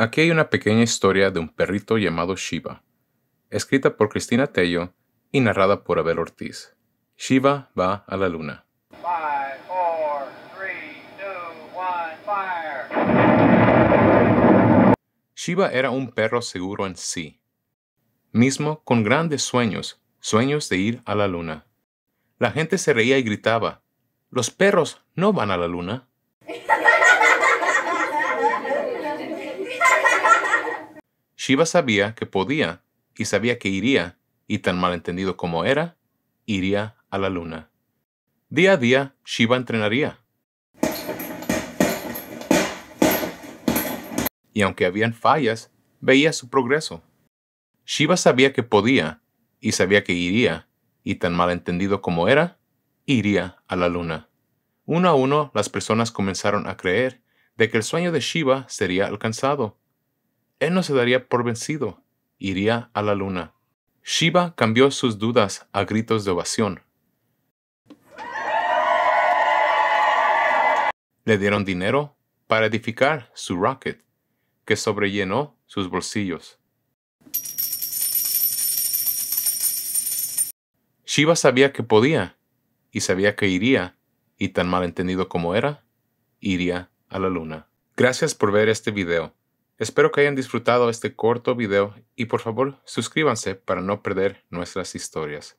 Aquí hay una pequeña historia de un perrito llamado Shiva, escrita por Cristina Tello y narrada por Abel Ortiz. Shiva va a la luna. Shiva era un perro seguro en sí, mismo con grandes sueños, sueños de ir a la luna. La gente se reía y gritaba, los perros no van a la luna. Shiva sabía que podía y sabía que iría, y tan malentendido como era, iría a la luna. Día a día, Shiva entrenaría. Y aunque habían fallas, veía su progreso. Shiva sabía que podía, y sabía que iría, y tan malentendido como era, iría a la luna. Uno a uno las personas comenzaron a creer de que el sueño de Shiva sería alcanzado, él no se daría por vencido. Iría a la luna. Shiva cambió sus dudas a gritos de ovación. Le dieron dinero para edificar su rocket, que sobrellenó sus bolsillos. Shiva sabía que podía, y sabía que iría, y tan mal entendido como era, iría a la luna. Gracias por ver este video. Espero que hayan disfrutado este corto video y por favor suscríbanse para no perder nuestras historias.